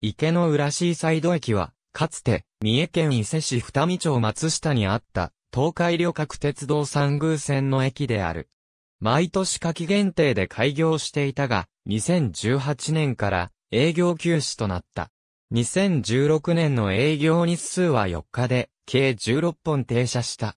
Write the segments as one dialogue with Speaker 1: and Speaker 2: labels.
Speaker 1: 池の浦シーサイド駅は、かつて、三重県伊勢市二見町松下にあった、東海旅客鉄道三宮線の駅である。毎年夏季限定で開業していたが、2018年から営業休止となった。2016年の営業日数は4日で、計16本停車した。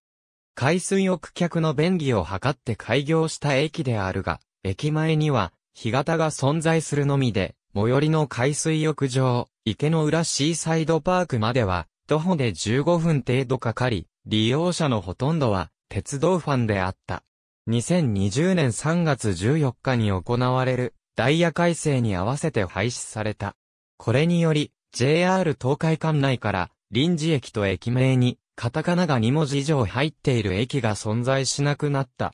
Speaker 1: 海水浴客の便宜を図って開業した駅であるが、駅前には、干潟が存在するのみで、最寄りの海水浴場、池の浦シーサイドパークまでは、徒歩で15分程度かかり、利用者のほとんどは、鉄道ファンであった。2020年3月14日に行われる、ダイヤ改正に合わせて廃止された。これにより、JR 東海管内から、臨時駅と駅名に、カタカナが2文字以上入っている駅が存在しなくなった。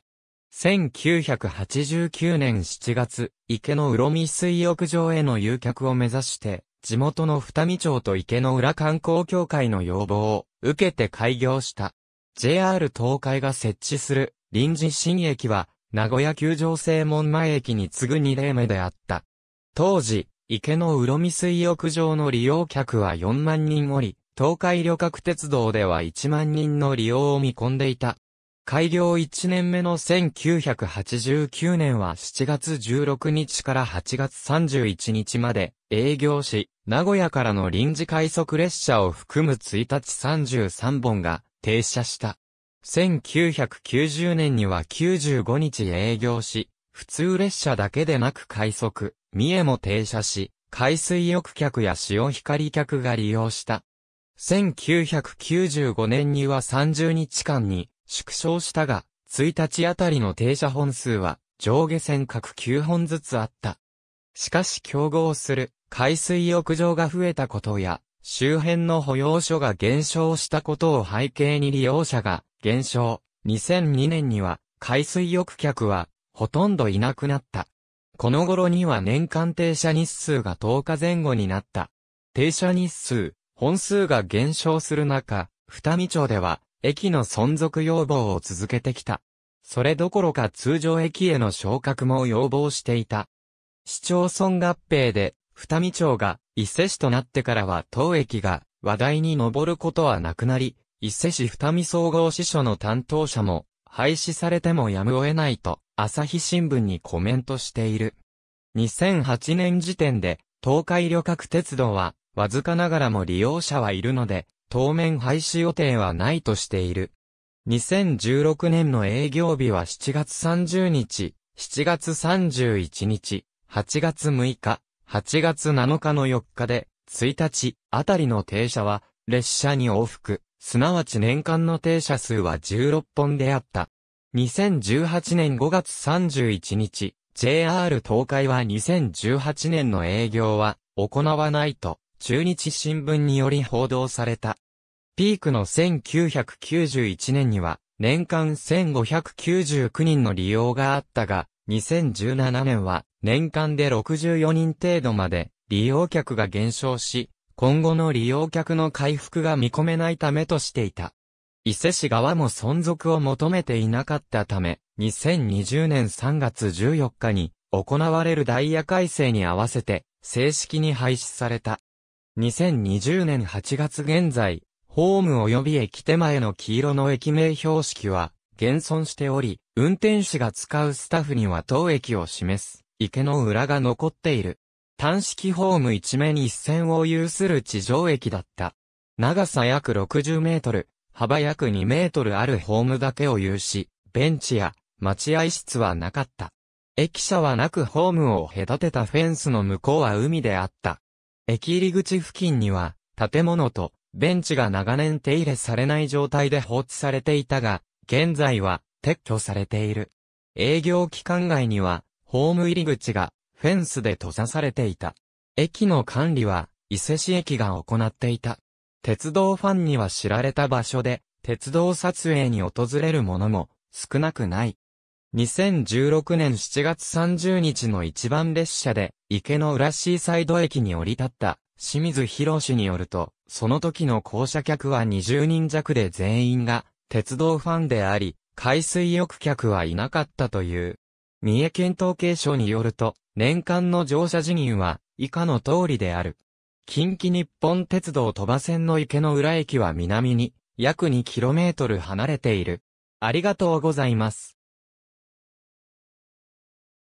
Speaker 1: 1989年7月、池の鱗見水浴場への誘客を目指して、地元の二見町と池の浦観光協会の要望を受けて開業した。JR 東海が設置する臨時新駅は、名古屋球場正門前駅に次ぐ2例目であった。当時、池の鱗見水浴場の利用客は4万人おり、東海旅客鉄道では1万人の利用を見込んでいた。開業1年目の1989年は7月16日から8月31日まで営業し、名古屋からの臨時快速列車を含む1日33本が停車した。1990年には95日営業し、普通列車だけでなく快速、三重も停車し、海水浴客や潮光客が利用した。1995年には30日間に縮小したが、1日あたりの停車本数は上下線各9本ずつあった。しかし競合する海水浴場が増えたことや、周辺の保養所が減少したことを背景に利用者が減少。2002年には海水浴客はほとんどいなくなった。この頃には年間停車日数が10日前後になった。停車日数、本数が減少する中、二見町では駅の存続要望を続けてきた。それどころか通常駅への昇格も要望していた。市町村合併で、二見町が伊勢市となってからは当駅が話題に上ることはなくなり、伊勢市二見総合支所の担当者も廃止されてもやむを得ないと朝日新聞にコメントしている。2008年時点で東海旅客鉄道はわずかながらも利用者はいるので、当面廃止予定はないとしている。2016年の営業日は7月30日、7月31日、8月6日、8月7日の4日で、1日あたりの停車は、列車に往復、すなわち年間の停車数は16本であった。2018年5月31日、JR 東海は2018年の営業は行わないと中日新聞により報道された。ピークの1991年には、年間1599人の利用があったが、2017年は年間で64人程度まで利用客が減少し、今後の利用客の回復が見込めないためとしていた。伊勢市側も存続を求めていなかったため、2020年3月14日に行われるダイヤ改正に合わせて正式に廃止された。2020年8月現在、ホーム及び駅手前の黄色の駅名標識は、現存しており、運転士が使うスタッフには当駅を示す、池の裏が残っている。単式ホーム一面一線を有する地上駅だった。長さ約60メートル、幅約2メートルあるホームだけを有し、ベンチや待合室はなかった。駅舎はなくホームを隔てたフェンスの向こうは海であった。駅入り口付近には、建物とベンチが長年手入れされない状態で放置されていたが、現在は撤去されている。営業期間外には、ホーム入り口がフェンスで閉ざされていた。駅の管理は、伊勢市駅が行っていた。鉄道ファンには知られた場所で、鉄道撮影に訪れるものも少なくない。2016年7月30日の一番列車で、池の浦シーサイド駅に降り立った、清水博氏によると、その時の降車客は20人弱で全員が、鉄道ファンであり、海水浴客はいなかったという。三重県統計省によると、年間の乗車人員は、以下の通りである。近畿日本鉄道鳥羽線の池の浦駅は南に、約 2km 離れている。ありがとうございます。